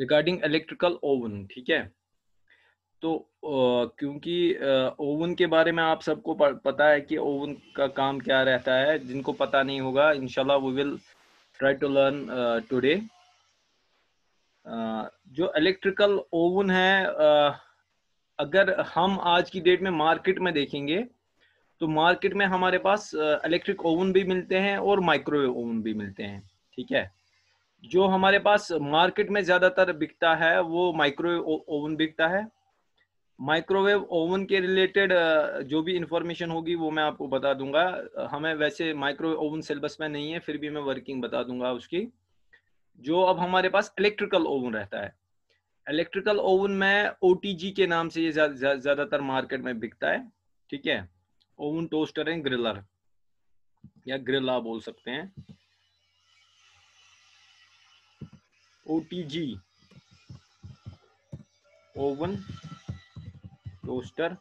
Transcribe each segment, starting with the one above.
Regarding electrical oven ठीक है तो क्योंकि ओवन के बारे में आप सबको पता है कि ओवन का काम क्या रहता है जिनको पता नहीं होगा इनशाला we will try to learn today जो इलेक्ट्रिकल ओवन है uh, अगर हम आज की डेट में मार्केट में देखेंगे तो मार्केट में हमारे पास इलेक्ट्रिक ओवन भी मिलते हैं और माइक्रोवेव ओवन भी मिलते हैं ठीक है जो हमारे पास मार्केट में ज्यादातर बिकता है वो माइक्रोवेव ओवन बिकता है माइक्रोवेव ओवन के रिलेटेड जो भी इंफॉर्मेशन होगी वो मैं आपको बता दूंगा हमें वैसे माइक्रोवेव ओवन सिलेबस में नहीं है फिर भी मैं वर्किंग बता दूंगा उसकी जो अब हमारे पास इलेक्ट्रिकल ओवन रहता है इलेक्ट्रिकल ओवन में ओ के नाम से ये ज्यादातर जा, जा, मार्केट में बिकता है ठीक है ओवन टोस्टर एंड ग्रिलर या ग्रिला बोल सकते हैं O T G oven toaster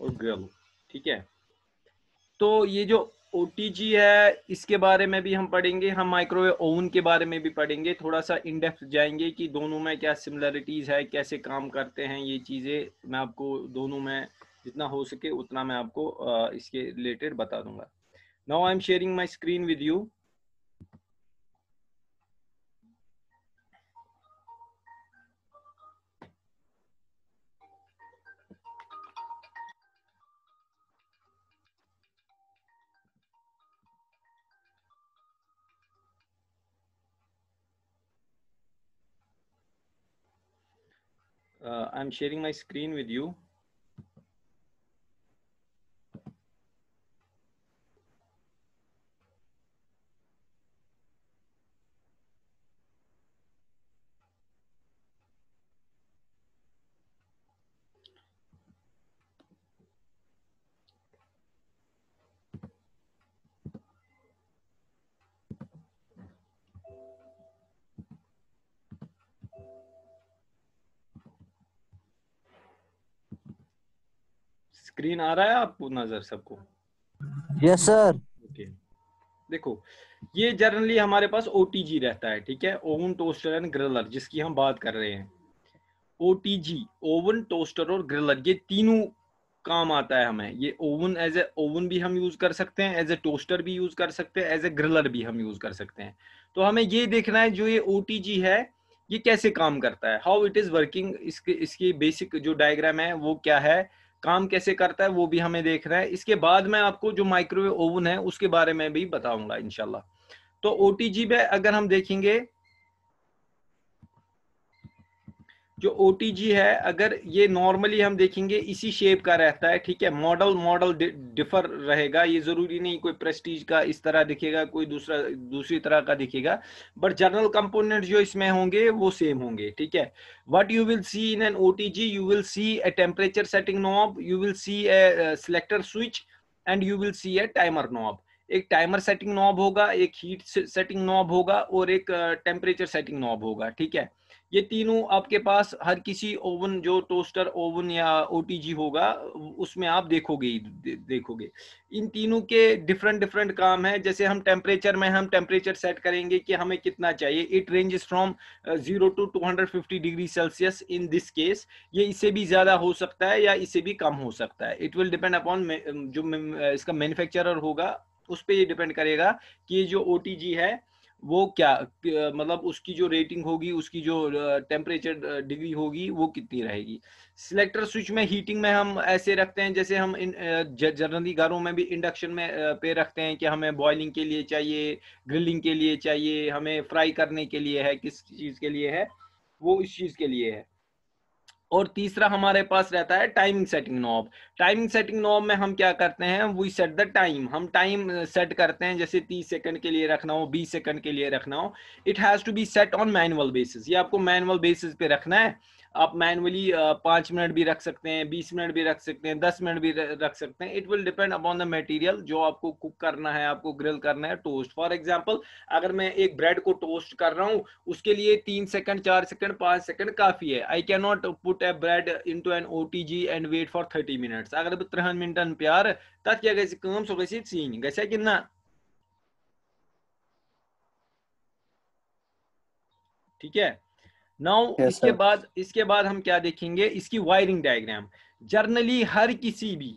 और ग्रिल ठीक है तो ये जो ओ टी जी है इसके बारे में भी हम पढ़ेंगे हम माइक्रोवेव ओवन के बारे में भी पढ़ेंगे थोड़ा सा इनडेप्थ जाएंगे कि दोनों में क्या सिमिलरिटीज़ है कैसे काम करते हैं ये चीज़ें मैं आपको दोनों में जितना हो सके उतना मैं आपको इसके रिलेटेड बता दूंगा now I am sharing my screen with you uh, I'm sharing my screen with you. Screen आ रहा है आपको नजर सबको यस सर ओके देखो ये जनरली हमारे पास ओ रहता है ठीक है ओवन टोस्टर एंड ग्रिलर जिसकी हम बात कर रहे हैं ओ ओवन टोस्टर और ग्रिलर ये तीनों काम आता है हमें ये ओवन एज ए ओवन भी हम यूज कर सकते हैं एज ए टोस्टर भी यूज कर सकते हैं एज ए ग्रिलर भी हम यूज कर सकते हैं तो हमें ये देखना है जो ये ओ है ये कैसे काम करता है हाउ इट इज वर्किंग इसके इसकी बेसिक जो डायग्राम है वो क्या है काम कैसे करता है वो भी हमें देखना है इसके बाद मैं आपको जो माइक्रोवेव ओवन है उसके बारे में भी बताऊंगा इनशाला तो ओ में अगर हम देखेंगे जो ओ है अगर ये नॉर्मली हम देखेंगे इसी शेप का रहता है ठीक है मॉडल मॉडल डिफर रहेगा ये जरूरी नहीं कोई प्रेस्टीज का इस तरह दिखेगा कोई दूसरा दूसरी तरह का दिखेगा बट जनरल कंपोनेंट जो इसमें होंगे वो सेम होंगे ठीक है what you will see in an O you will see a temperature setting knob you will see a selector switch and you will see a timer knob एक timer setting knob होगा एक heat setting knob होगा और एक temperature setting knob होगा ठीक है ये तीनों आपके पास हर किसी ओवन जो टोस्टर ओवन या ओ होगा उसमें आप देखोगे दे, देखोगे इन तीनों के डिफरेंट डिफरेंट काम है जैसे हम टेम्परेचर में हम टेम्परेचर सेट करेंगे कि हमें कितना चाहिए it range from zero to two hundred fifty degree Celsius in this case ये इससे भी ज़्यादा हो सकता है या इससे भी कम हो सकता है इट विल डिपेंड अपॉन जो uh, इसका मैन्युफैक्चरर होगा उस पर ये डिपेंड करेगा कि ये जो ओ है वो क्या मतलब उसकी जो रेटिंग होगी उसकी जो टेम्परेचर डिग्री होगी वो कितनी रहेगी सिलेक्टर स्विच में हीटिंग में हम ऐसे रखते हैं जैसे हम इन जनरली घरों में भी इंडक्शन में पे रखते हैं कि हमें बॉइलिंग के लिए चाहिए ग्रिलिंग के लिए चाहिए हमें फ्राई करने के लिए है किस चीज़ के लिए है वो इस चीज़ के लिए है और तीसरा हमारे पास रहता है timing setting knob timing setting knob में हम क्या करते हैं वी सेट द टाइम हम टाइम सेट uh, करते हैं जैसे 30 सेकंड के लिए रखना हो 20 सेकंड के लिए रखना हो it has to be set on manual basis ये आपको मैनुअल बेसिस पे रखना है आप मैनुअली uh, पाँच मिनट भी रख सकते हैं बीस मिनट भी रख सकते हैं दस मिनट भी रख सकते हैं it will depend upon the material जो आपको कुक करना है आपको ग्रिल करना है टोस्ट फॉर एग्जाम्पल अगर मैं एक ब्रेड को टोस्ट कर रहा हूँ उसके लिए तीन सेकंड चार सेकंड पाँच सेकंड काफ़ी है I can not put a bread into an O and wait for thirty minutes अगर बह त्रिहन मिनटन प्यार तथा क्या गई कम सो गई सीन गया कि ना ठीक है नाउ yes, इसके sir. बाद इसके बाद हम क्या देखेंगे इसकी वायरिंग डायग्राम जर्नली हर किसी भी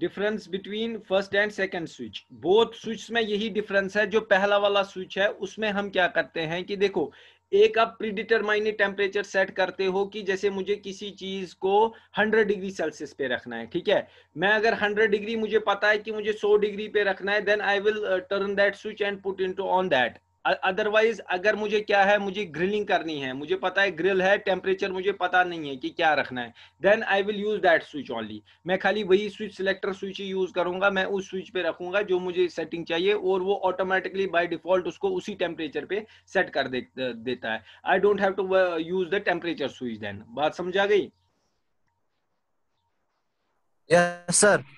difference between first and second switch both switch में यही डिफरेंस है जो पहला वाला स्विच है उसमें हम क्या करते हैं कि देखो एक आप प्रीडिटरमाइनी टेम्परेचर सेट करते हो कि जैसे मुझे किसी चीज को 100 डिग्री सेल्सियस पे रखना है ठीक है मैं अगर 100 डिग्री मुझे पता है कि मुझे 100 डिग्री पे रखना है then I will turn that switch and put in on that otherwise अगर मुझे क्या है मुझे ग्रिलिंग करनी है मुझे पता है ग्रिल है टेम्परेचर मुझे पता नहीं है कि क्या रखना है then I will use that switch only मैं खाली वही स्विच सिलेक्टर स्विच ही यूज करूंगा मैं उस स्विच पे रखूंगा जो मुझे सेटिंग चाहिए और वो ऑटोमेटिकली बाय डिफॉल्ट उसको उसी टेम्परेचर पे सेट कर दे, देता है I don't have to use the temperature switch then बात समझा गई सर yes,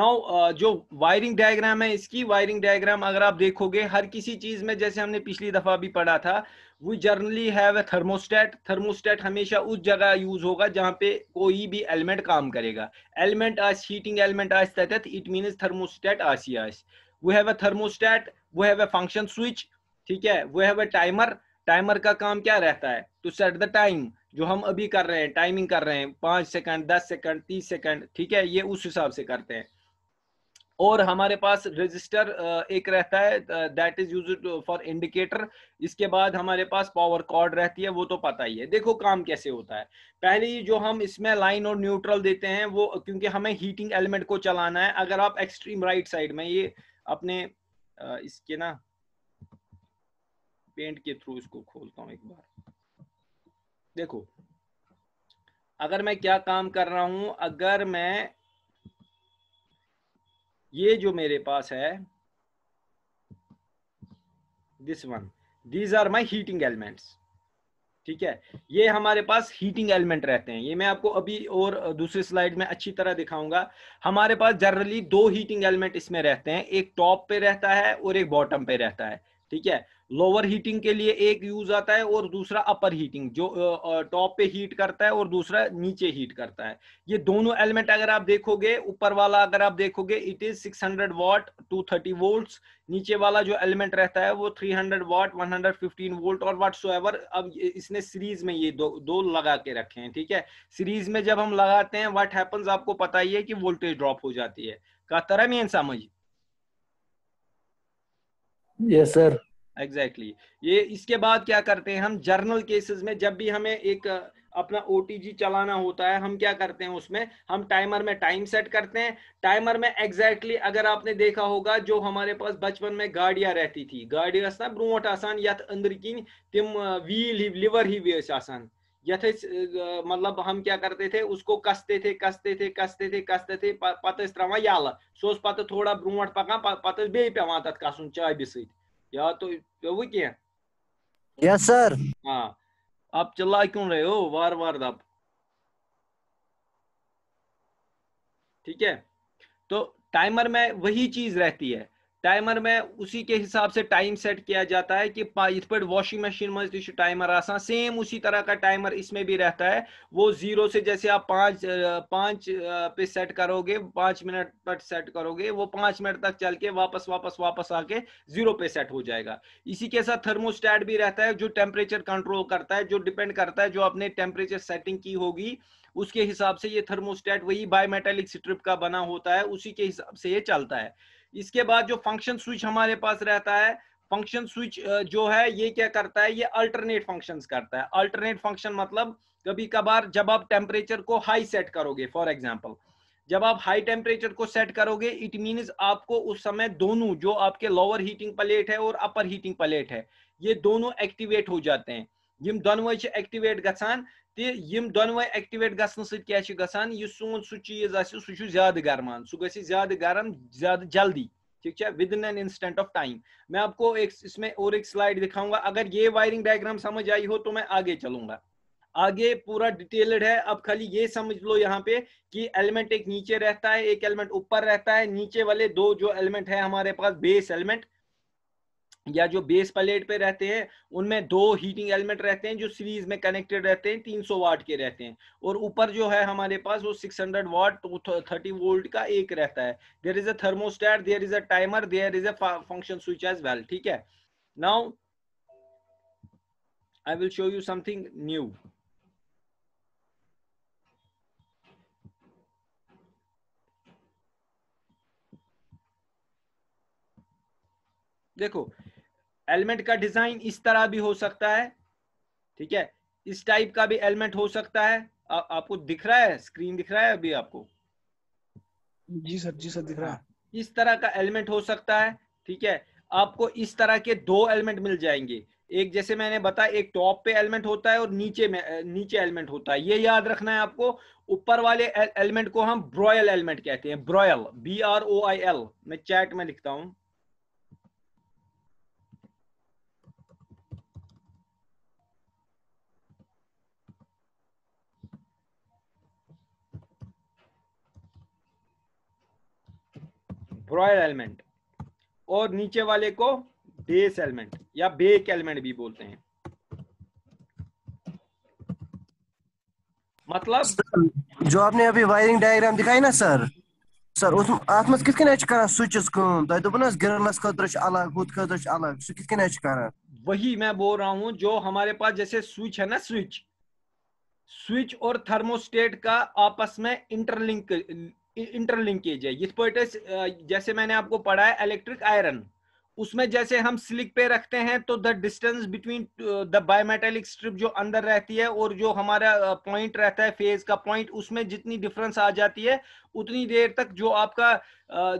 नाउ जो वायरिंग डायग्राम है इसकी वायरिंग डायग्राम अगर आप देखोगे हर किसी चीज में जैसे हमने पिछली दफा भी पढ़ा था we generally have thermostat thermostat हमेशा उस जगह यूज होगा जहां पे कोई भी एलिमेंट काम करेगा एलिमेंट आज हीटिंग एलिमेंट आज तहत इट मीन थर्मोस्टेट आज ही आज we have a thermostat we have a function switch ठीक है we have a timer timer का काम क्या रहता है टू सेट द टाइम जो हम अभी कर रहे हैं टाइमिंग कर रहे हैं पांच सेकंड दस सेकंड तीस सेकंड ठीक है ये उस हिसाब से करते हैं और हमारे पास रजिस्टर एक रहता है that is use for indicator इसके बाद हमारे पास पावर कॉर्ड रहती है वो तो पता ही है देखो काम कैसे होता है पहले जो हम इसमें लाइन और न्यूट्रल देते हैं वो क्योंकि हमें हीटिंग एलिमेंट को चलाना है अगर आप एक्सट्रीम राइट साइड में ये अपने इसके ना पेंट के थ्रू इसको खोलता हूँ एक बार देखो अगर मैं क्या काम कर रहा हूं अगर मैं ये जो मेरे पास है this one these are my heating elements ठीक है ये हमारे पास हीटिंग एलिमेंट रहते हैं ये मैं आपको अभी और दूसरी स्लाइड में अच्छी तरह दिखाऊंगा हमारे पास जनरली दो हीटिंग एलिमेंट इसमें रहते हैं एक टॉप पे रहता है और एक बॉटम पे रहता है ठीक है लोअर हीटिंग के लिए एक यूज आता है और दूसरा अपर हीटिंग जो टॉप पे हीट करता है और दूसरा नीचे हीट करता है ये दोनों एलिमेंट अगर आप देखोगे ऊपर वाला अगर आप देखोगे it is 600 hundred watt two thirty volt नीचे वाला जो एलिमेंट रहता है वो 300 हंड्रेड वॉट वन वोल्ट और वाट सो एवर अब इसने सीरीज में ये दो दो लगा के रखे हैं ठीक है सीरीज में जब हम लगाते हैं वट हैपन्स आपको पता ही है कि वोल्टेज ड्रॉप हो जाती है कहा तरह मेन समझ yes yes, sir exactly exactly. ये इसके बाद क्या करते हैं हम जर्नल केसेस में जब भी हमें एक अपना ओ चलाना होता है हम क्या करते हैं उसमें हम टाइमर में टाइम सेट करते हैं टाइमर में एग्जैक्टली exactly अगर आपने देखा होगा जो हमारे पास बचपन में गाड़ियां रहती थी गाड़ी ना ब्रोट आसान यथ अंदर किन तिम व्हील लिवर ही वे आसान यथ मतलब हम क्या करते थे उसको कसते थे कसते थे कसते थे कसते थे पत त्रावान यल सो पत् थोड़ा ब्रोट पकान पे पे पे पे पे पे प या तो वो क्या यस सर हाँ आप चिल्ला क्यों रहे हो वार वार दब ठीक है तो टाइमर में वही चीज रहती है टाइमर में उसी के हिसाब से टाइम सेट किया जाता है कि इस पर वॉशिंग मशीन जो टाइमर आसान सेम उसी तरह का टाइमर इसमें भी रहता है वो जीरो से जैसे आप पाँच पाँच पे सेट करोगे पाँच मिनट पर सेट करोगे वो पाँच मिनट तक चल के वापस वापस वापस आके जीरो पे सेट हो जाएगा इसी के साथ थर्मोस्टैट भी रहता है जो टेम्परेचर कंट्रोल करता है जो डिपेंड करता है जो आपने टेम्परेचर सेटिंग की होगी उसके हिसाब से ये थर्मोस्टैट वही बायोमेटेलिक स्ट्रिप का बना होता है उसी के हिसाब से ये चलता है इसके बाद जो फंक्शन स्विच हमारे पास रहता है फंक्शन स्विच जो है ये क्या करता है ये अल्टरनेट फंक्शन करता है अल्टरनेट फंक्शन मतलब कभी कभार जब आप टेम्परेचर को हाई सेट करोगे फॉर एग्जाम्पल जब आप हाई टेम्परेचर को सेट करोगे इट मीनस आपको उस समय दोनों जो आपके लोअर हीटिंग प्लेट है और अपर हीटिंग प्लेट है ये दोनों एक्टिवेट हो जाते हैं यम दोनों एक्टिवेट गसान ति यम एक्टिवेट गसन सत्या सोन सू चीज आह ज्यादा गरमान सू ग गरम ज्यादा जल्दी ठीक है within an instant of time मैं आपको एक इसमें और एक स्लाइड दिखाऊंगा अगर ये वायरिंग डायग्राम समझ आई हो तो मैं आगे चलूंगा आगे पूरा डिटेल्ड है अब खाली ये समझ लो यहाँ पे कि एलिमेंट एक नीचे रहता है एक एलिमेंट ऊपर रहता है नीचे वाले दो जो एलिमेंट है हमारे पास बेस एलिमेंट या जो बेस प्लेट पे रहते हैं उनमें दो हीटिंग एलिमेंट रहते हैं जो सीरीज में कनेक्टेड रहते हैं 300 वाट के रहते हैं और ऊपर जो है हमारे पास वो 600 वाट 30 वोल्ट का एक रहता है there is a thermostat there is a timer there is a function switch as well ठीक है now I will show you something new देखो एलिमेंट का डिजाइन इस तरह भी हो सकता है ठीक है इस टाइप का भी एलिमेंट हो सकता है आ, आपको दिख रहा है स्क्रीन दिख रहा है अभी आपको जी सर जी सर दिख रहा है हाँ। इस तरह का एलिमेंट हो सकता है ठीक है आपको इस तरह के दो एलिमेंट मिल जाएंगे एक जैसे मैंने बताया एक टॉप पे एलिमेंट होता है और नीचे में नीचे एलिमेंट होता है ये याद रखना है आपको ऊपर वाले एलिमेंट e-, को हम ब्रॉयल एलिमेंट कहते हैं broil B R O I L मैं चैट में लिखता हूँ ब्रॉयल एलिमेंट और नीचे वाले को बेस एलिमेंट या बेक एलिमेंट भी बोलते हैं मतलब जो आपने अभी वायरिंग डायग्राम दिखाई ना सर सर उस अत मज किस कर स्विचस कम तुम दोपन ग्रिलस खतरह अलग हूँ खतरह अलग सह किस कर वही मैं बोल रहा हूँ जो हमारे पास जैसे स्विच है ना स्विच स्विच और थर्मोस्टेट का आपस में इंटरलिंक इंटरलिंकेज है इस पॉइंट जैसे मैंने आपको पढ़ा है इलेक्ट्रिक आयरन उसमें जैसे हम स्लिक पे रखते हैं तो the distance between the bimetallic strip जो अंदर रहती है और जो हमारा पॉइंट रहता है फेज का पॉइंट उसमें जितनी डिफरेंस आ जाती है उतनी देर तक जो आपका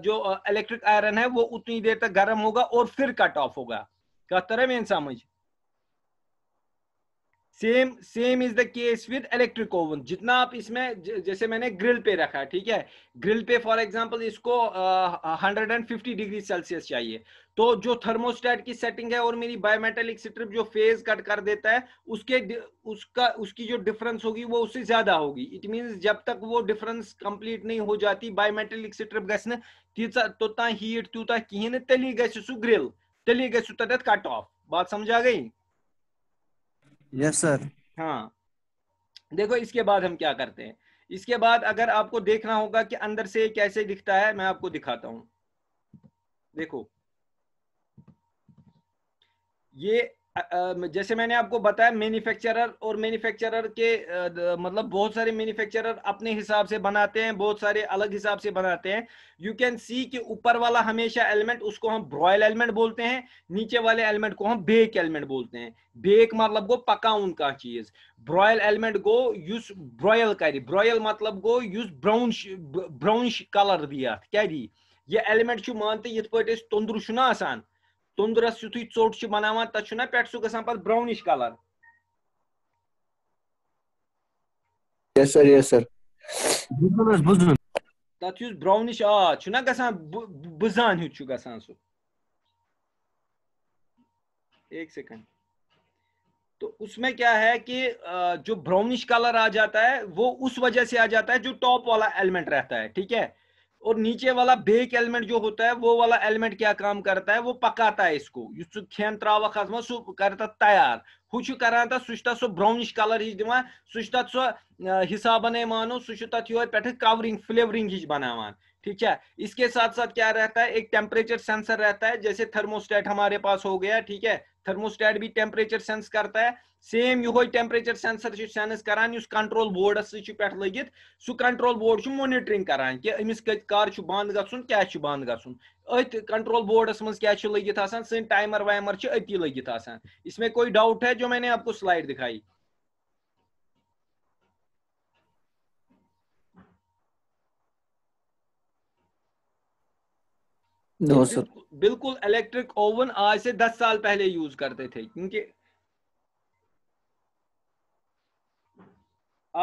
जो इलेक्ट्रिक आयरन है वो उतनी देर तक गर्म होगा और फिर कट ऑफ होगा कहता है मेन समझ same same is the case with electric oven जितना आप इसमें ज, जैसे मैंने ग्रिल पे रखा है ठीक है ग्रिल पे फॉर एग्जांपल इसको hundred and fifty degree Celsius चाहिए तो जो थर्मोस्टेट की सेटिंग है और मेरी बायोमेटेलिक स्ट्रिप जो फेज कट कर देता है उसके उसका उसकी जो डिफरेंस होगी वो उससे ज्यादा होगी इट मीन जब तक वो डिफरेंस कंप्लीट नहीं हो जाती बायोमेटेलिक स्ट्रिप गसन हीट तूता कहीं तली गु ग्रिल तली गु तथा कट ऑफ बात समझ आ गई यस सर हाँ देखो इसके बाद हम क्या करते हैं इसके बाद अगर आपको देखना होगा कि अंदर से कैसे दिखता है मैं आपको दिखाता हूं देखो ये जैसे मैंने आपको बताया मैन्युफैक्चरर और मैन्युफैक्चरर के मतलब बहुत सारे मैन्युफैक्चरर अपने हिसाब से बनाते हैं बहुत सारे अलग हिसाब से बनाते हैं यू कैन सी कि ऊपर वाला हमेशा एलिमेंट उसको हम ब्रॉयल एलिमेंट बोलते हैं नीचे वाले एलिमेंट को हम बेक एलिमेंट बोलते हैं बेक मतलब गो पका उनका चीज ब्रॉयल एलिमेंट गो यूस ब्रॉयल करी ब्रॉयल मतलब गो यूस ब्राउन ब्राउन कलर दिया क्या दी ये एलिमेंट मान तो ये पे तंदुर توٚنٛدرَس یُتھُے ژوٚٹ چھِ بَناوان تَتھ چھُنا پٮ۪ٹھ سُہ گژھان پَتہٕ برٛاونِش کَلَر تَتھ یُس برٛاونِش آ چھُنا گژھان بٕزان ہیُٚو چھُ گژھان سُہ ایک सेकंड तो उसमें क्या है कि जो ब्राउनिश कलर आ जाता है वो उस वजह से आ जाता है जो टॉप वाला एलिमेंट रहता है ठीक है और नीचे वाला बेक एलिमेंट जो होता है वो वाला एलिमेंट क्या काम करता है वो पकाता है इसको खेन त्रावा खसमा सु करता तैयार हूँ करान तथा सह सो ब्राउनिश कलर हिश दिवान सह सो हिसाबन मानो सह कवरिंग फ्लेवरिंग हिश बनावान ठीक है इसके साथ साथ क्या रहता है एक टेम्परेचर सेंसर रहता है जैसे थर्मोस्टेट हमारे पास हो गया ठीक है थर्मोस्टेट भी टेम्परेचर सेंस करता है सेम यो टेम्परेचर सेंसर सेंस करान उस कंट्रोल बोर्डस पे लगित सू कंट्रोल बोर्ड मोनिटरिंग करान कि अमिस कर बंद ग क्या बंद ग अथ कंट्रोल बोर्डस मज क्या लगित सन टाइमर वाइमर अति लगित इसमें कोई डाउट है जो मैंने आपको स्लाइड दिखाई बिल्कुल इलेक्ट्रिक ओवन आज से दस साल पहले यूज करते थे क्योंकि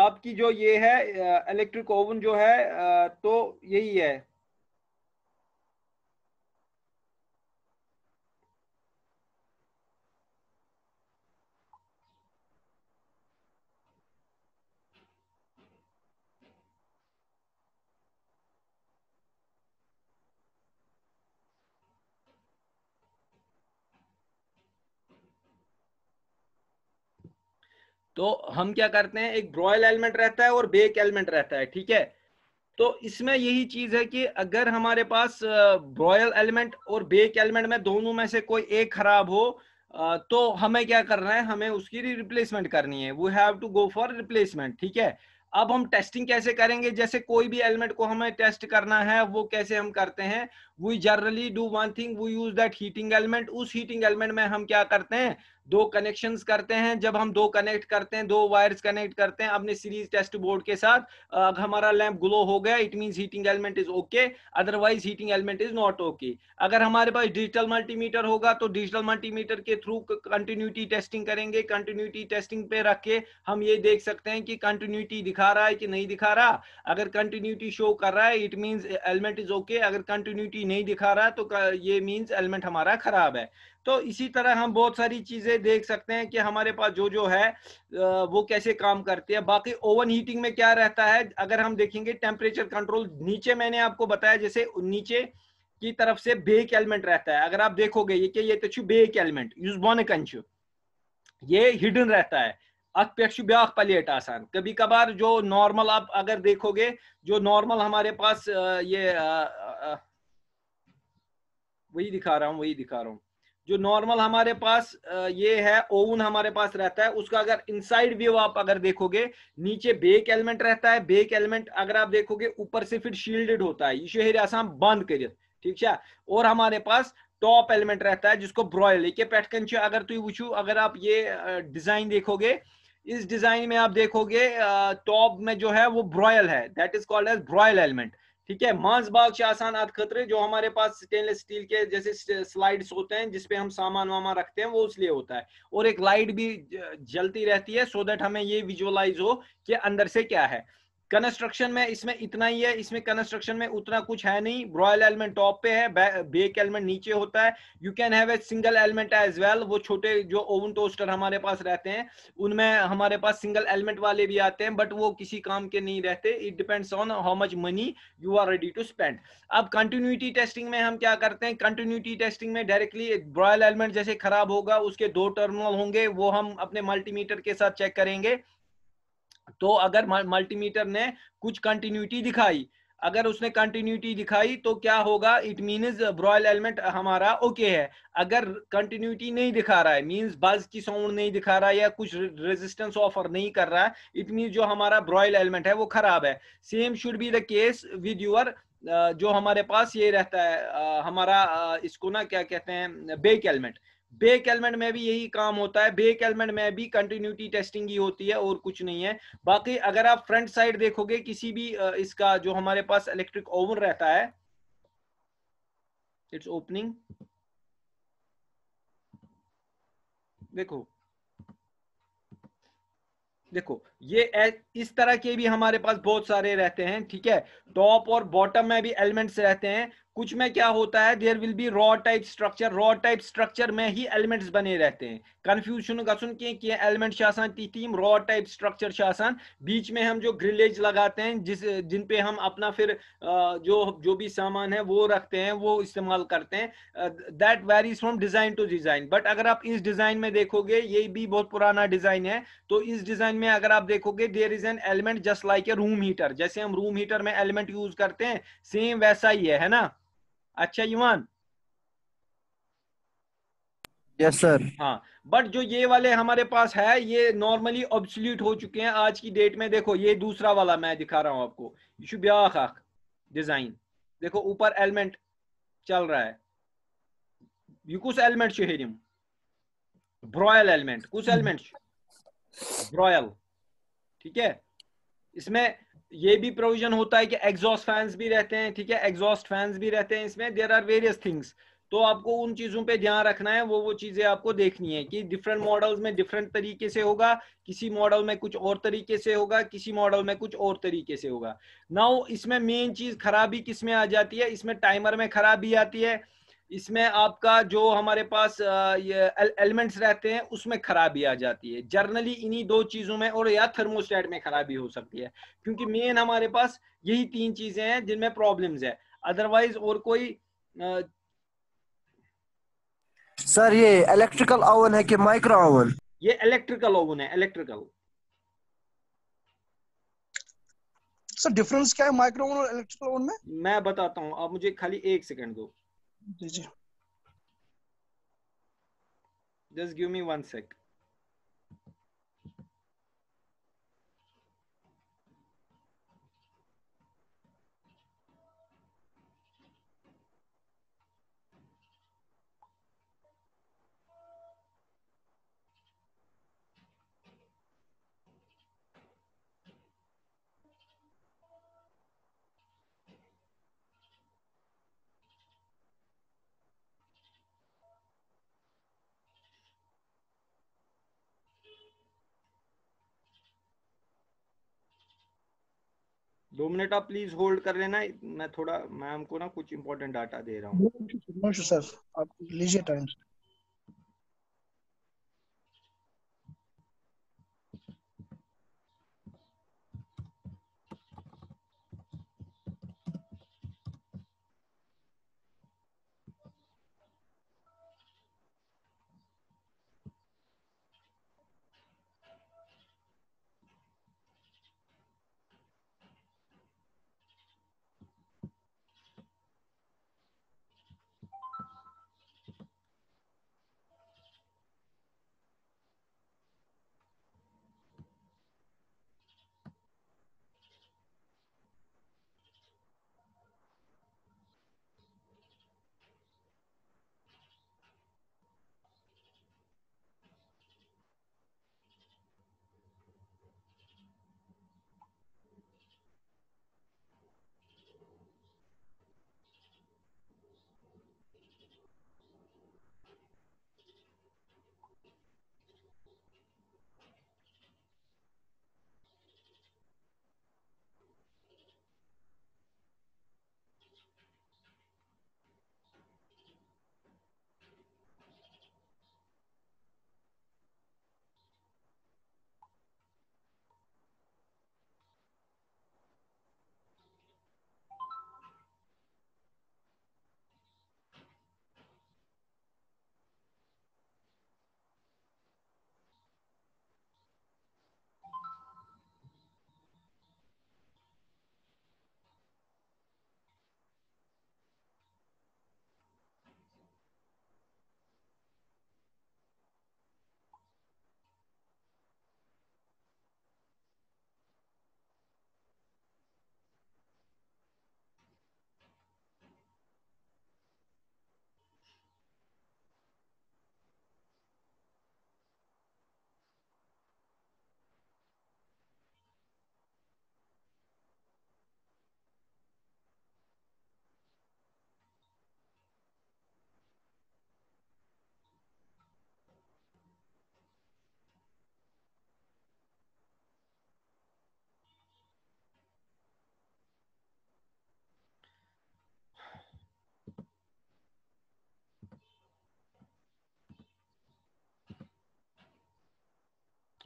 आपकी जो ये है इलेक्ट्रिक ओवन जो है तो यही है तो हम क्या करते हैं एक ब्रॉयल एलिमेंट रहता है और बेक एलिमेंट रहता है ठीक है तो इसमें यही चीज है कि अगर हमारे पास ब्रॉयल एलिमेंट और बेक एलिमेंट में दोनों में से कोई एक खराब हो तो हमें क्या करना है हमें उसकी रिप्लेसमेंट करनी है we have to go for replacement ठीक है अब हम टेस्टिंग कैसे करेंगे जैसे कोई भी एलिमेंट को हमें टेस्ट करना है वो कैसे हम करते हैं we generally do one thing we use that heating element उस हीटिंग एलिमेंट में हम क्या करते हैं दो कनेक्शन करते हैं जब हम दो कनेक्ट करते हैं दो वायर्स कनेक्ट करते हैं अपने सीरीज टेस्ट बोर्ड के साथ अगर हमारा लैंप ग्लो हो गया it mean heating element is okay otherwise heating element is not okay अगर हमारे पास डिजिटल मल्टीमीटर होगा तो डिजिटल मल्टीमीटर के थ्रू कंटिन्यूटी टेस्टिंग करेंगे कंटिन्यूटी टेस्टिंग पे रख के हम ये देख सकते हैं कि कंटिन्यूटी दिखा रहा है कि नहीं दिखा रहा अगर कंटिन्यूटी शो कर रहा है it means element is okay अगर कंटिन्यूटी नहीं दिखा रहा तो ये मीन्स एलिमेंट हमारा खराब है तो इसी तरह हम बहुत सारी चीजें देख सकते हैं कि हमारे पास जो जो है वो कैसे काम करते हैं बाकी ओवन हीटिंग में क्या रहता है अगर हम देखेंगे टेम्परेचर कंट्रोल नीचे मैंने आपको बताया जैसे नीचे की तरफ से बेक एलिमेंट रहता है अगर आप देखोगे ये कि ये तो बेक एलिमेंट यूज बोनकन ये हिडन रहता है अत पे ब्या प्लेट आसान कभी कभार जो नॉर्मल आप अगर देखोगे जो नॉर्मल हमारे पास ये वही दिखा रहा हूँ वही दिखा रहा हूँ जो नॉर्मल हमारे पास ये है ओवन हमारे पास रहता है उसका अगर इनसाइड व्यू आप अगर देखोगे नीचे बेक एलिमेंट रहता है बेक एलिमेंट अगर आप देखोगे ऊपर से फिर शील्डेड होता है इशो हेरिया हम बंद करिए ठीक है और हमारे पास टॉप एलिमेंट रहता है जिसको ब्रॉयल ये पेटकन अगर तुम वो अगर आप ये डिजाइन देखोगे इस डिजाइन में आप देखोगे टॉप में जो है वो ब्रॉयल है that is called as broil element ठीक है मांस मांसबाग आसान अद खतरे जो हमारे पास स्टेनलेस स्टील के जैसे स्लाइड्स होते हैं जिसपे हम सामान वामा रखते हैं वो इसलिए होता है और एक लाइट भी जलती रहती है सो so देट हमें ये विजुअलाइज हो कि अंदर से क्या है कंस्ट्रक्शन में इसमें इतना ही है इसमें कंस्ट्रक्शन में उतना कुछ है नहीं ब्रॉयल एलिमेंट टॉप पे है बेक एलिमेंट नीचे होता है you can have a single element as well वो छोटे जो ओवन टोस्टर हमारे पास रहते हैं उनमें हमारे पास सिंगल एलिमेंट वाले भी आते हैं बट वो किसी काम के नहीं रहते it depends on how much money you are ready to spend अब कंटिन्यूटी टेस्टिंग में हम क्या करते हैं कंटिन्यूटी टेस्टिंग में डायरेक्टली ब्रॉयल एलिमेंट जैसे खराब होगा उसके दो टर्मिनल होंगे वो हम अपने मल्टीमीटर के साथ चेक करेंगे तो अगर मल्टीमीटर ने कुछ कंटिन्यूटी दिखाई अगर उसने कंटिन्यूटी दिखाई तो क्या होगा इट मीन ब्रॉयल एलिमेंट हमारा ओके okay है अगर कंटिन्यूटी नहीं दिखा रहा है मींस बज की साउंड नहीं दिखा रहा है या कुछ रेजिस्टेंस ऑफर नहीं कर रहा है इट मीन्स जो हमारा ब्रॉयल एलिमेंट है वो खराब है same should be the case with your जो हमारे पास ये रहता है uh, हमारा uh, इसको ना क्या कहते हैं बेक एलिमेंट बेक एलमेंट में भी यही काम होता है बेक एलमेंट में भी कंटिन्यूटी टेस्टिंग ही होती है और कुछ नहीं है बाकी अगर आप फ्रंट साइड देखोगे किसी भी इसका जो हमारे पास इलेक्ट्रिक ओवन रहता है इट्स ओपनिंग देखो देखो ये इस तरह के भी हमारे पास बहुत सारे रहते हैं ठीक है टॉप और बॉटम में भी एलिमेंट्स रहते हैं कुछ में क्या होता है there will be raw type structure raw type structure में ही एलिमेंट्स बने रहते हैं कंफ्यूजन गन कह एलिमेंट तम रॉ टाइप स्ट्रक्चर बीच में हम जो ग्रिलेज लगाते हैं जिस जिन पे हम अपना फिर जो जो भी सामान है वो रखते हैं वो इस्तेमाल करते हैं that varies from design to design but अगर आप इस डिजाइन में देखोगे ये भी बहुत पुराना डिजाइन है तो इस डिजाइन में अगर आप देखोगे there is an element just like a room heater जैसे हम रूम हीटर में एलिमेंट यूज करते हैं सेम वैसा ही है, है ना अच्छा यूमान यस सर हाँ बट जो ये वाले हमारे पास है ये नॉर्मली ऑब्सोल्यूट हो चुके हैं आज की डेट में देखो ये दूसरा वाला मैं दिखा रहा हूं आपको शुब्याख डिजाइन देखो ऊपर एलिमेंट चल रहा है ये कुछ एलिमेंट शहरिम ब्रॉयल एलिमेंट कुछ एलिमेंट ब्रॉयल ठीक है इसमें ये भी प्रोविजन होता है कि एग्जॉस्ट फैंस भी रहते हैं ठीक है एग्जॉस्ट फैंस भी रहते हैं इसमें देर आर वेरियस थिंग्स तो आपको उन चीजों पे ध्यान रखना है वो वो चीजें आपको देखनी है कि डिफरेंट मॉडल्स में डिफरेंट तरीके से होगा किसी मॉडल में कुछ और तरीके से होगा किसी मॉडल में कुछ और तरीके से होगा नाउ इसमें मेन चीज खराबी किसमें आ जाती है इसमें टाइमर में खराबी आती है इसमें आपका जो हमारे पास ये एलिमेंट्स रहते हैं उसमें खराबी आ जाती है जर्नली इन्हीं दो चीज़ों में और या थर्मोस्टेट में खराबी हो सकती है क्योंकि मेन हमारे पास यही तीन चीज़ें हैं जिनमें प्रॉब्लम्स है अदरवाइज और कोई सर ये इलेक्ट्रिकल ओवन है कि माइक्रो ओवन ये इलेक्ट्रिकल ओवन है इलेक्ट्रिकल सर डिफरेंस क्या है माइक्रो ओवन और इलेक्ट्रिकल ओवन में मैं बताता हूँ आप मुझे खाली एक सेकंड दो Just give me one sec. दो मिनट आप प्लीज होल्ड कर लेना मैं थोड़ा मैम को ना कुछ इम्पोर्टेंट डाटा दे रहा हूँ सर आप लीजिए time sir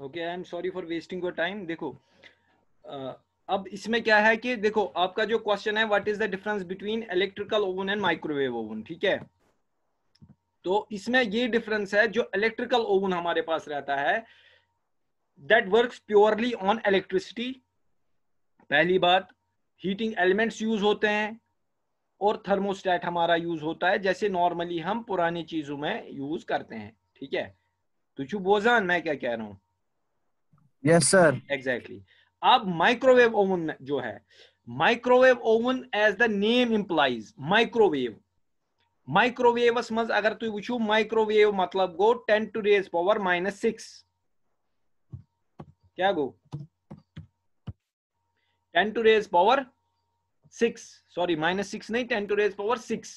okay I am sorry for wasting your time देखो uh, अब इसमें क्या है कि देखो आपका जो क्वेश्चन है what is the difference between electrical oven and microwave oven ठीक है तो इसमें ये डिफरेंस है जो इलेक्ट्रिकल ओवन हमारे पास रहता है that works purely on electricity पहली बात हीटिंग एलिमेंट्स यूज होते हैं और थर्मोस्टैट हमारा यूज होता है जैसे नॉर्मली हम पुरानी चीजों में यूज करते हैं ठीक है तुझू तो बोजान मैं क्या कह रहा हूं यस सर एग्जैक्टली अब माइक्रोवेव ओवन जो है microwave oven as the name implies microwave microwaves मज अगर तुम वो माइक्रोवेव मतलब गो ten to raise power minus six क्या गो ten to raise power six sorry minus six नहीं ten to raise power six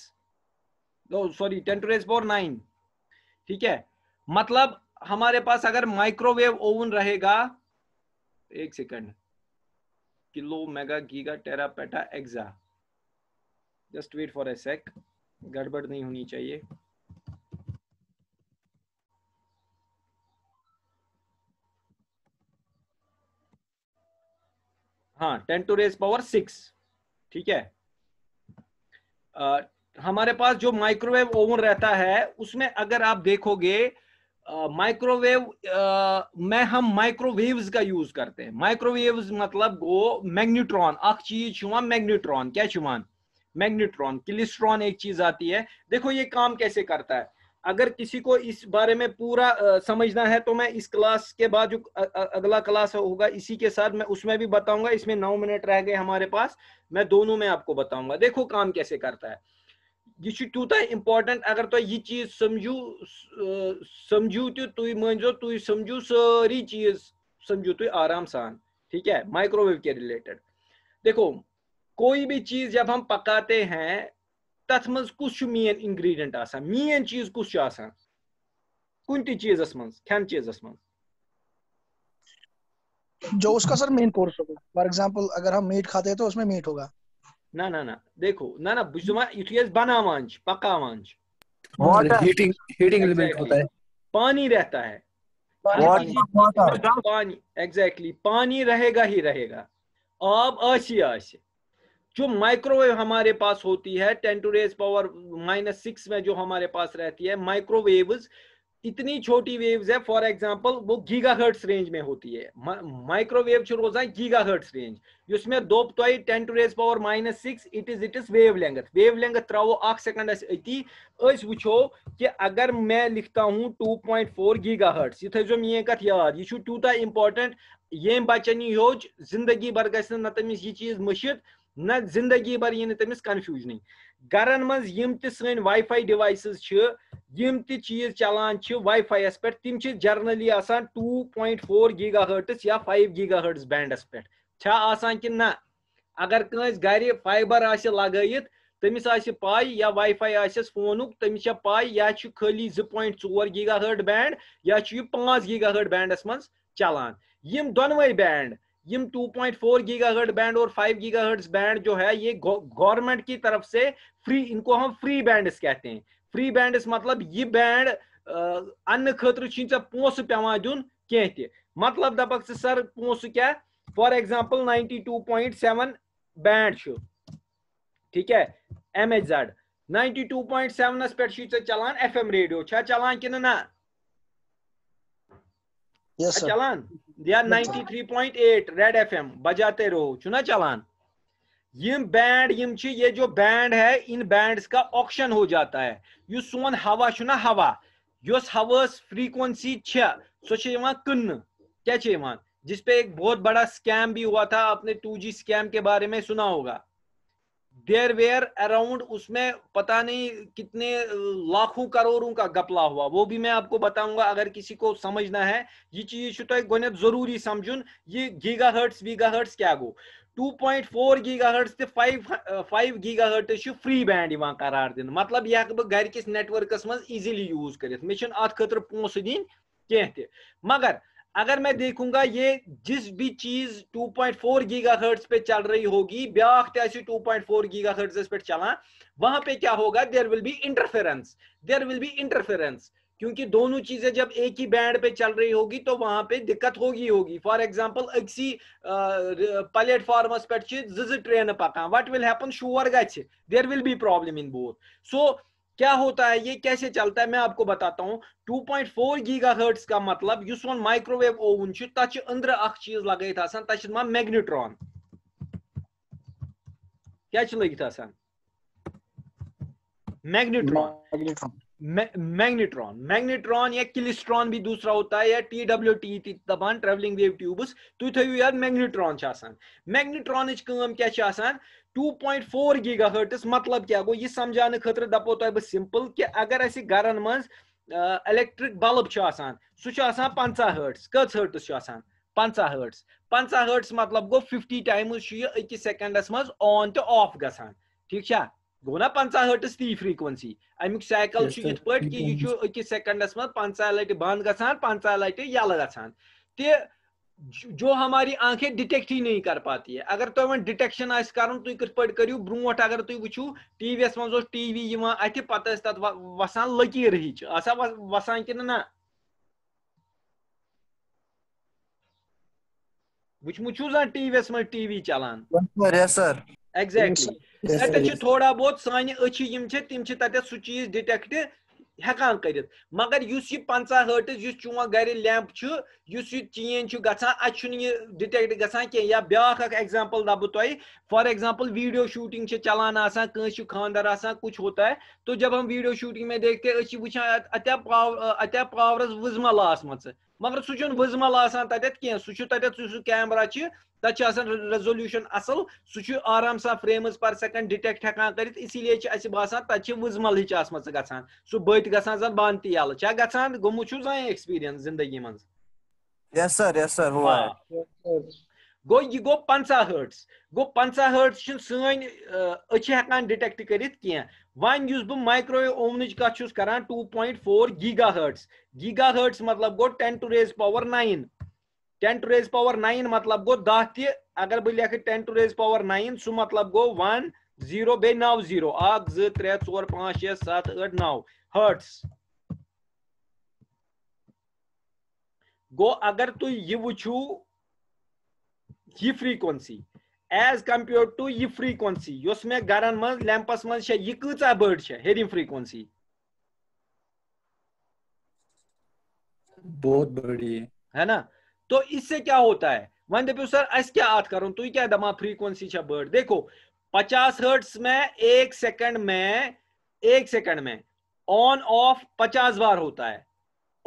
sorry ten to raise power nine ठीक है मतलब हमारे पास अगर माइक्रोवेव ओवन रहेगा एक second kilo mega giga tera peta exa just wait for a sec गड़बड़ नहीं होनी चाहिए हाँ ten to raise power six ठीक है आ, हमारे पास जो माइक्रोवेव ओवन रहता है उसमें अगर आप देखोगे माइक्रोवेव में हम माइक्रोवेव्स का यूज करते हैं माइक्रोवेव्स मतलब गो मैग्नेट्रॉन अख चीज मैग्नेट्रॉन क्या चुवान मैग्नेट्रॉन किलिस्ट्रॉन एक चीज आती है देखो ये काम कैसे करता है अगर किसी को इस बारे में पूरा आ, समझना है तो मैं इस क्लास के बाद जो अ, अ, अगला क्लास होगा इसी के साथ मैं उसमें भी बताऊंगा इसमें नौ मिनट रह गए हमारे पास मैं दोनों में आपको बताऊंगा देखो काम कैसे करता है यह तूत इम्पोर्टेंट अगर तुम यह चीज समझू समझू तो तुम मानजो तुम समझू सारी चीज समझू तु आराम सान ठीक है माइक्रोवेव के रिलेटेड देखो कोई भी चीज जब हम पकाते हैं तथ मज मेन इंग्रेडिएंट आसान मेन चीज कुछ आसान कुन ति चीजस मज खान चीजस मज जो उसका सर मेन कोर्स होगा फॉर एग्जांपल अगर हम मीट खाते हैं तो उसमें मीट होगा ना ना ना देखो ना na. Bujuma, it is banamanj, pakamanj. Water. Heating, heating exactly. element होता है. पानी रहता है. पानी एग्जैक्टली पानी रहेगा ही रहेगा अब आशी आशी जो माइक्रोवेव हमारे पास होती है ten to raise power minus six में जो हमारे पास रहती है माइक्रोवेव्स इतनी छोटी वेव्स है फॉर एग्जांपल वो गीगाहर्ट्स रेंज में होती है माइक्रोवेव शुरू होता है गीगाहर्ट्स रेंज उसमें दो तोय ten to raise power minus six it is it is wave length wave length त्रो अख सेकंड वो कि अगर मैं लिखता हूँ two point four giga hertz ये थो मे कथ याद यह तूत इम्पोर्टेंट ये बचन यह जिंदगी भर गई तमिस चीज मशित ना जिंदगी भर ये तमिस कन्फ्यूजनिंग गरन मज यम ते सन वाईफाई चीज चलान छ वाईफाई पे तिम छ जनरली आसान 2.4 गीगाहर्ट्ज या 5 गीगाहर्ट्ज बैंडस पे छ आसान कि ना अगर कंस गर फाइबर आसे तमिस आसे पाई या वाईफाई आसेस फोनुक तमिस छ पाई या छ खाली 2.4 गीगाहर्ट्ज बैंड या छ 5 गीगाहर्ट्ज बैंडस मज चलान यम दोनवे बैंड ये 2.4 गीगाहर्ट्ज बैंड और 5 गीगाहर्ट्ज बैंड जो है ये गवर्नमेंट की तरफ से फ्री इनको हम फ्री बैंड कहते हैं फ्री बैंड मतलब ये बैंड अन्न खतर पोस पे दिन कह मतलब दपक सर पोस क्या फॉर एग्जांपल 92.7 बैंड ठीक है एम एच जेड टू पे चलान एफ एम रेडियो चलान कि ना yes, चलान या 93.8 रेड एफएम बजाते रहो चुना चलान यम बैंड यम ची ये जो बैंड है इन बैंड्स का ऑक्शन हो जाता है यु सोन हवा चुना हवा योस हवास फ्रीक्वेंसी छ सो छे कन्न क्या छे जिस पे एक बहुत बड़ा स्कैम भी हुआ था आपने 2G स्कैम के बारे में सुना होगा देर वेयर अराउंड उसमें पता नहीं कितने लाखों करोड़ों का गपला हुआ वो भी मैं आपको बताऊंगा अगर किसी को समझना है ये चीज तो गोनेत जरूरी समझुन ये गीगा हर्ट्स वीगा हर्ट्स क्या गो 2.4 गीगाहर्ट्स ते 5 5 गीगाहर्ट्स छ फ्री बैंड یِوان قرار دِنہٕ مطلب یہِ ہیٚکہٕ بہٕ گَرِکِس نیٚٹؤرکَس منٛز ایٖزِلی یوٗز کٔرِتھ مےٚ چھِنہٕ اَتھ خٲطرٕ दिन دِنۍ मगर अगर मैं देखूंगा ये जिस भी चीज 2.4 गीगाहर्ट्ज पे चल रही होगी ब्याख्त ऐसी 2.4 गीगाहर्ट्ज पे चला वहां पे क्या होगा there will be interference there will be interference क्योंकि दोनों चीजें जब एक ही बैंड पे चल रही होगी तो वहां पे दिक्कत होगी होगी फॉर एग्जाम्पल अक्सी प्लेटफॉर्म पे ट्रेन पकान वट विल हैपन शोर गेर will be problem in both so क्या होता है ये कैसे चलता है मैं आपको बताता हूँ 2.4 गीगाहर्ट्ज का मतलब यु सोन माइक्रोवेव ओवन तुम अंदर अख चीज लगे तुम मैग्नेट्रॉन क्या लगत मैग्नेट्रॉन मैग्नेट्रॉन मैग्नेट्रॉन या किलिस्ट्रॉन भी दूसरा होता है या टी डब्ल्यू टी ती ट्रेवलिंग वेव ट्यूब्स तुम थो याद मैग्नेट्रॉन मैग्नेट्रॉन क्या 2.4 गीगाहर्ट्स मतलब क्या गो यह समझाने खतरे दपो तो बह सिंपल कि अगर अस गरन मज इलेक्ट्रिक बल्ब सह पंचा हर्ट्स कच हर्ट्स पंचा हर्ट्स पंचा हर्ट्स मतलब गो फिफ्टी टाइम्स यह अकिस सेकंडस मज ऑन तो ऑफ ग ठीक है गो ना पंचा हर्ट्स ती फ्रीक्वेंसी अमुक साइकिल इत पे कि यह अकिस सेकंडस मज पंचा लटि बंद ग पंचा लटि यल ग जो हमारी आंखें डिटेक्ट ही नहीं कर पाती है अगर तुम वह डिटेक्शन आस कर तुम कथ पे करू ब्रोट अगर तुम वो टी वी यस मज टी वी अत पे वसान लकीर हिच आसा वसान कि ना वो T V yes T V चलान एग्जैक्टली थोड़ा बहुत सान अचि तत सू चीज डिटेक्ट हेकान कर मगर यह पंचा हटस चोन गि लैंप चेन ग डिटेक्ट ग ब्या एग्जाम्पल दब तुम फॉर एग्जाम्पल वीडियो शूटिंग से चलान खानदर कुछ होता है तो जब हम वीडियो शूटिंग में देखते वह अत्या पावर अत्या पावरस वजमल आसम मगर सू वजमल तथत कह सू तथत सू कैमरा तथा रेजोल्यूशन असल सू आराम सान फ्रेम पर सेकंड डिटेक्ट हेकान कर इसलिए अस बसान तथा वजमल आसम ग सू बत ग जन बन तल यल चा ग गोमुत जान एक्सपीरियंस जिंदगी मं Yes, sir. Yes, sir. Who are? गो यह गो पंचा हर्ट्स गो पंचा हर्ट्स सन अच हेकान डिटेक्ट कर वन यस बह माइक्रोवेव ओवन कत कर two point four giga hertz giga hertz मतलब गो ten to raise power nine ten to raise power nine मतलब गो दह त अगर बह लख ten to raise power nine सह मतलब गो वन जीरो बे जीरो जो त्रे चोर पांच शे सत आठ नौ हर्ट्स गो अगर तुम यह वो यह एज कम्पेयर टू यह फ्रीक्वेंसी उस मे गरन मज लैंपस मज कचा बड़ हेरिंग फ्रीक्वेंसी बहुत बड़ी है ना तो इससे क्या होता है वन दपो सर अस क्या अत कर तुम क्या दमा फ्रीक्वेंसी बड़ देखो पचास हर्ट्स में एक सेकंड में एक सेकंड में ऑन ऑफ पचास बार होता है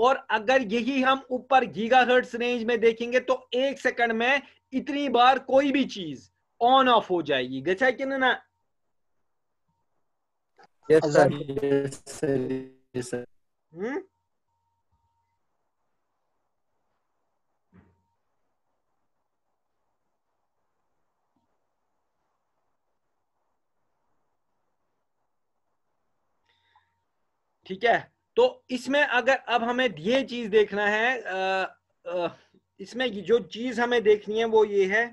और अगर यही हम ऊपर गीगा हर्ट्स रेंज में देखेंगे तो एक सेकंड में इतनी बार कोई भी चीज ऑन ऑफ हो जाएगी गचा कि ना ना हम्म? ठीक है तो इसमें अगर अब हमें ये चीज देखना है आ, आ, इसमें जो चीज हमें देखनी है वो ये है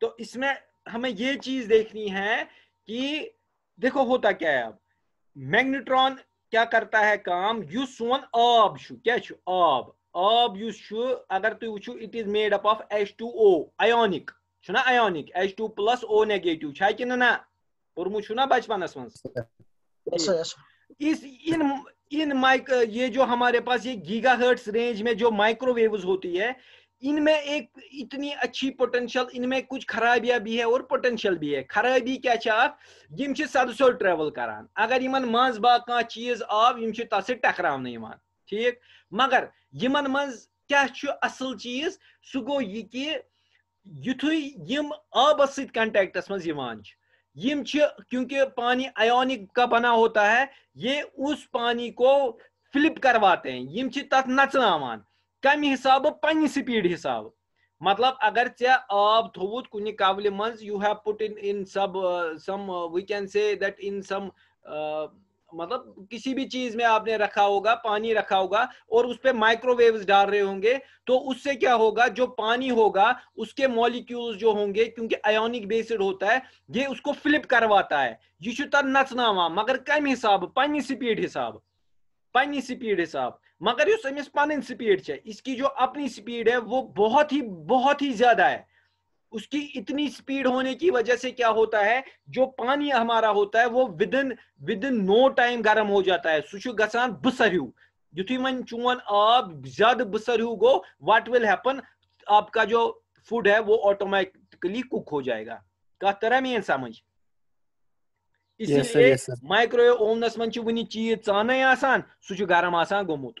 तो इसमें हमें ये चीज देखनी है कि देखो होता क्या है अब मैग्नेट्रॉन क्या करता है काम यू सोन आब क्या आब आब अगर तुम वो it is made up of H two O ionic ionic H two plus O negative छा कि ना Kurmuşuna başbanasınız. Yes, yes. इस इन इन माइक ये जो हमारे पास ये गीगाहर्ट्स रेंज में जो माइक्रोवेव्स होती है इनमें एक इतनी अच्छी पोटेंशियल इनमें कुछ खराबियां भी है और पोटेंशियल भी है खराबी क्या आप यम सदसो ट्रेवल करान अगर इन मज बा कह चीज आव यम तस टकरान ठीक मगर इन मज क्या असल चीज सह गो यह कि युथ यम आबस सटैक्टस मज यिम क्योंकि पानी आयोनिक का बना होता है ये उस पानी को फ्लिप करवाते हैं यिम तथ नचनावान कम हिसाब पन्न स्पीड हिसाब मतलब अगर या आब थोवुत कुन कवल मज you have put in in सब some we can say that in some मतलब किसी भी चीज में आपने रखा होगा पानी रखा होगा और उस पर माइक्रोवेव डाल रहे होंगे तो उससे क्या होगा जो पानी होगा उसके मॉलिक्यूल्स जो होंगे क्योंकि आयोनिक बेसिड होता है ये उसको फ्लिप करवाता है ये नचना नचनावा मगर कम हिसाब पनी स्पीड हिसाब पनी स्पीड हिसाब मगर इस पन स्पीड है इसकी जो अपनी स्पीड है वो बहुत ही बहुत ही ज्यादा है उसकी इतनी स्पीड होने की वजह से क्या होता है जो पानी हमारा होता है वो within within no time गर्म हो जाता है सु गसान बसरू यु मन चुवन आप ज्यादा बसरू गो वट विल हैपन आपका जो फूड है वो ऑटोमेटिकली कुक हो जाएगा का तरह में समझ इसलिए माइक्रोवेव ओवनस मन वन चीज चान आसान सह गर्म आसान गोमुत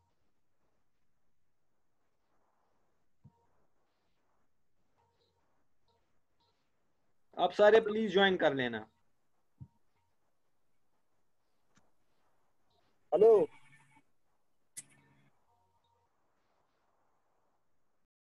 आप सारे प्लीज ज्वाइन कर लेना हेलो